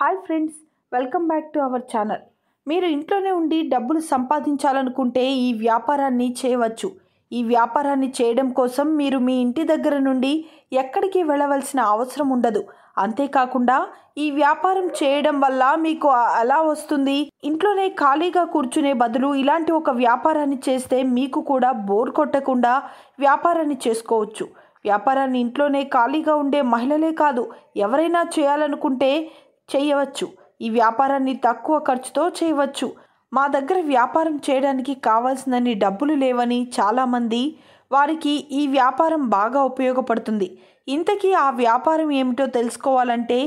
hi friends welcome back to our channel మీరు ఇంట్లోనే ఉండి డబ్బులు సంపాదించాలనుకుంటే ఈ వ్యాపారాన్ని చేయవచ్చు ఈ వ్యాపారాన్ని చేయడం కోసం మీరు మీ ఇంటి దగ్గర నుండి ఎక్కడికి వెళ్ళవలసిన అవసరం ఉండదు అంతేకాకుండా ఈ వ్యాపారం చేయడం వల్ల మీకు ఎలా వస్తుంది ఇంట్లోనే ఖాళీగా కూర్చునే బదులు ఇలాంటి ఒక వ్యాపారాన్ని చేస్తే మీకు కూడా బోర్ కొట్టకుండా వ్యాపారాన్ని చేసుకోవచ్చు వ్యాపారాన్ని ఇంట్లోనే ఖాళీగా ఉండే మహిళలే కాదు ఎవరైనా చేయాలనుకుంటే చేయవచ్చు ఈ వ్యాపారాన్ని తక్కువ ఖర్చుతో చేయవచ్చు మా దగ్గర వ్యాపారం చేయడానికి కావాల్సినన్ని డబ్బులు లేవని చాలామంది వారికి ఈ వ్యాపారం బాగా ఉపయోగపడుతుంది ఇంతకీ ఆ వ్యాపారం ఏమిటో తెలుసుకోవాలంటే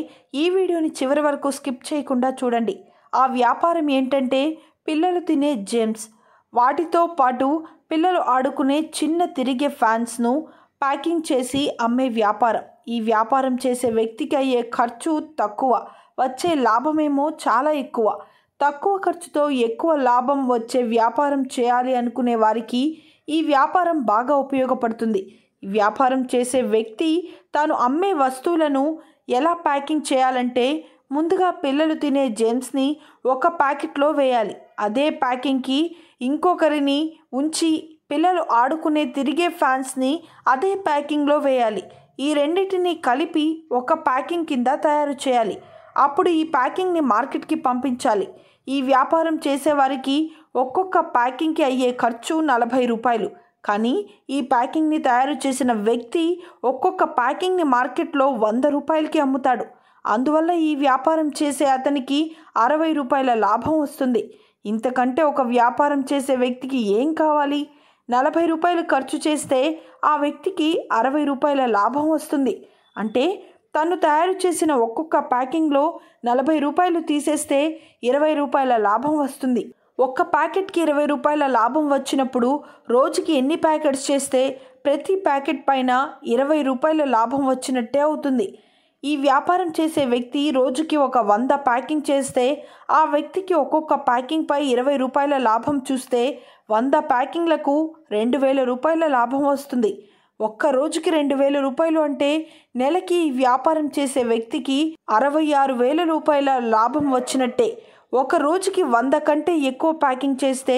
ఈ వీడియోని చివరి వరకు స్కిప్ చేయకుండా చూడండి ఆ వ్యాపారం ఏంటంటే పిల్లలు తినే జెమ్స్ వాటితో పాటు పిల్లలు ఆడుకునే చిన్న తిరిగే ఫ్యాన్స్ను ప్యాకింగ్ చేసి అమ్మే వ్యాపారం ఈ వ్యాపారం చేసే వ్యక్తికి అయ్యే ఖర్చు తక్కువ వచ్చే లాభమేమో చాలా ఎక్కువ తక్కువ ఖర్చుతో ఎక్కువ లాభం వచ్చే వ్యాపారం చేయాలి అనుకునే వారికి ఈ వ్యాపారం బాగా ఉపయోగపడుతుంది వ్యాపారం చేసే వ్యక్తి తాను అమ్మే వస్తువులను ఎలా ప్యాకింగ్ చేయాలంటే ముందుగా పిల్లలు తినే జెంట్స్ని ఒక ప్యాకెట్లో వేయాలి అదే ప్యాకింగ్కి ఇంకొకరిని ఉంచి పిల్లలు ఆడుకునే తిరిగే ఫ్యాన్స్ని అదే ప్యాకింగ్లో వేయాలి ఈ రెండింటిని కలిపి ఒక ప్యాకింగ్ కింద తయారు చేయాలి అప్పుడు ఈ ప్యాకింగ్ని మార్కెట్కి పంపించాలి ఈ వ్యాపారం చేసేవారికి ఒక్కొక్క ప్యాకింగ్కి అయ్యే ఖర్చు నలభై రూపాయలు కానీ ఈ ప్యాకింగ్ని తయారు చేసిన వ్యక్తి ఒక్కొక్క ప్యాకింగ్ని మార్కెట్లో వంద రూపాయలకి అమ్ముతాడు అందువల్ల ఈ వ్యాపారం చేసే అతనికి అరవై రూపాయల లాభం వస్తుంది ఇంతకంటే ఒక వ్యాపారం చేసే వ్యక్తికి ఏం కావాలి నలభై రూపాయలు ఖర్చు చేస్తే ఆ వ్యక్తికి అరవై రూపాయల లాభం వస్తుంది అంటే తను తయారు చేసిన ఒక్కొక్క ప్యాకింగ్లో నలభై రూపాయలు తీసేస్తే ఇరవై రూపాయల లాభం వస్తుంది ఒక్క ప్యాకెట్కి ఇరవై రూపాయల లాభం వచ్చినప్పుడు రోజుకి ఎన్ని ప్యాకెట్స్ చేస్తే ప్రతి ప్యాకెట్ పైన ఇరవై రూపాయల లాభం వచ్చినట్టే అవుతుంది ఈ వ్యాపారం చేసే వ్యక్తి రోజుకి ఒక వంద ప్యాకింగ్ చేస్తే ఆ వ్యక్తికి ఒక్కొక్క ప్యాకింగ్పై ఇరవై రూపాయల లాభం చూస్తే వంద ప్యాకింగ్లకు రెండు వేల రూపాయల లాభం వస్తుంది ఒక్క రోజుకి రెండు వేల రూపాయలు అంటే నెలకి వ్యాపారం చేసే వ్యక్తికి అరవై ఆరు వేల రూపాయల లాభం వచ్చినట్టే ఒక రోజుకి వంద కంటే ఎక్కువ ప్యాకింగ్ చేస్తే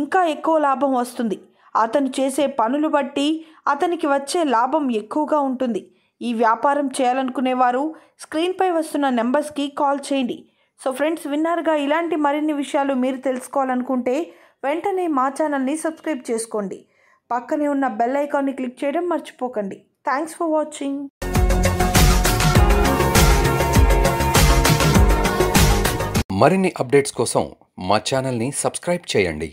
ఇంకా ఎక్కువ లాభం వస్తుంది అతను చేసే పనులు బట్టి అతనికి వచ్చే లాభం ఎక్కువగా ఉంటుంది ఈ వ్యాపారం చేయాలనుకునేవారు స్క్రీన్పై వస్తున్న నెంబర్స్కి కాల్ చేయండి సో ఫ్రెండ్స్ విన్నర్గా ఇలాంటి మరిన్ని విషయాలు మీరు తెలుసుకోవాలనుకుంటే వెంటనే మా ఛానల్ని సబ్స్క్రైబ్ చేసుకోండి పక్కనే ఉన్న బెల్ ఐకాన్ని క్లిక్ చేయడం మర్చిపోకండి థ్యాంక్స్ ఫర్ వాచింగ్ మరిన్ని అప్డేట్స్ కోసం మా ఛానల్ని సబ్స్క్రైబ్ చేయండి